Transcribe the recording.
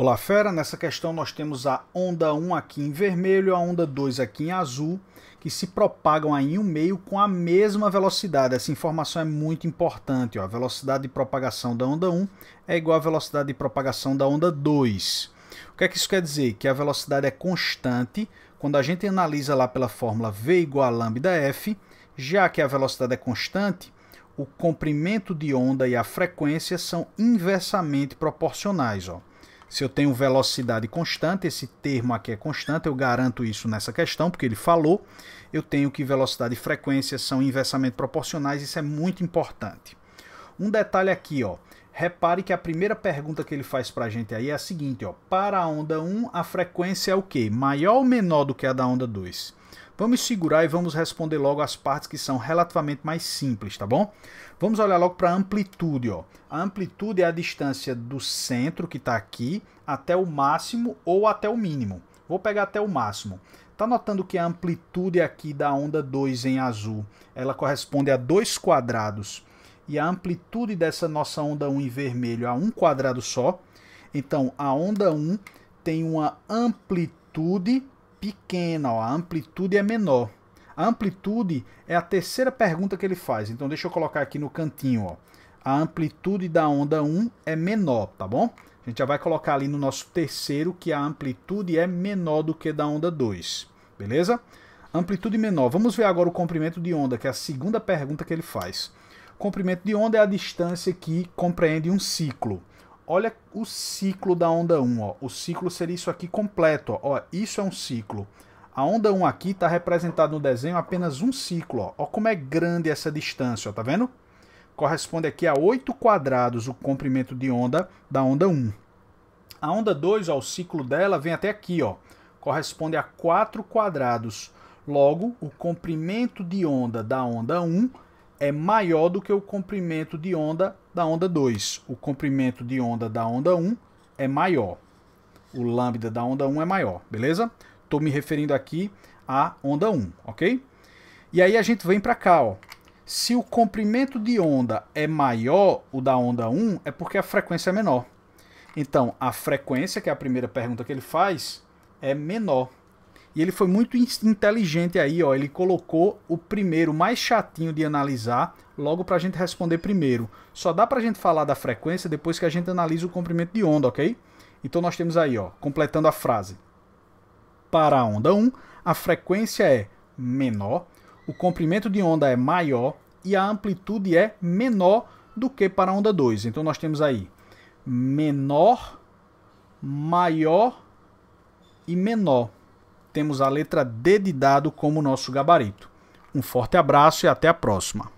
Olá, fera. Nessa questão nós temos a onda 1 aqui em vermelho, a onda 2 aqui em azul, que se propagam aí em um meio com a mesma velocidade. Essa informação é muito importante. Ó. A velocidade de propagação da onda 1 é igual à velocidade de propagação da onda 2. O que é que isso quer dizer? Que a velocidade é constante. Quando a gente analisa lá pela fórmula V igual a lambda f, já que a velocidade é constante, o comprimento de onda e a frequência são inversamente proporcionais. Ó se eu tenho velocidade constante, esse termo aqui é constante, eu garanto isso nessa questão, porque ele falou, eu tenho que velocidade e frequência são inversamente proporcionais, isso é muito importante. Um detalhe aqui, ó, repare que a primeira pergunta que ele faz para a gente aí é a seguinte, ó, para a onda 1, a frequência é o quê? Maior ou menor do que a da onda 2? Vamos segurar e vamos responder logo as partes que são relativamente mais simples, tá bom? Vamos olhar logo para a amplitude. Ó. A amplitude é a distância do centro, que está aqui, até o máximo ou até o mínimo. Vou pegar até o máximo. Está notando que a amplitude aqui da onda 2 em azul, ela corresponde a 2 quadrados. E a amplitude dessa nossa onda 1 um em vermelho a 1 um quadrado só. Então, a onda 1 um tem uma amplitude pequena, ó, a amplitude é menor. A amplitude é a terceira pergunta que ele faz. Então deixa eu colocar aqui no cantinho, ó. A amplitude da onda 1 é menor, tá bom? A gente já vai colocar ali no nosso terceiro que a amplitude é menor do que da onda 2, beleza? Amplitude menor. Vamos ver agora o comprimento de onda, que é a segunda pergunta que ele faz. O comprimento de onda é a distância que compreende um ciclo olha o ciclo da onda 1, ó. O ciclo seria isso aqui completo, ó. ó isso é um ciclo. A onda 1 aqui está representada no desenho apenas um ciclo, ó. ó. como é grande essa distância, ó, tá vendo? Corresponde aqui a 8 quadrados o comprimento de onda da onda 1. A onda 2, ó, o ciclo dela vem até aqui, ó. Corresponde a 4 quadrados. Logo, o comprimento de onda da onda 1 é maior do que o comprimento de onda da onda 2. O comprimento de onda da onda 1 é maior. O lambda da onda 1 é maior, beleza? Estou me referindo aqui à onda 1, ok? E aí a gente vem para cá, ó. Se o comprimento de onda é maior, o da onda 1, é porque a frequência é menor. Então, a frequência, que é a primeira pergunta que ele faz, é menor. E ele foi muito inteligente aí, ó. Ele colocou o primeiro mais chatinho de analisar, logo para a gente responder primeiro. Só dá para a gente falar da frequência depois que a gente analisa o comprimento de onda, ok? Então nós temos aí, ó, completando a frase. Para a onda 1, a frequência é menor, o comprimento de onda é maior e a amplitude é menor do que para a onda 2. Então nós temos aí menor, maior e menor temos a letra D de dado como nosso gabarito. Um forte abraço e até a próxima.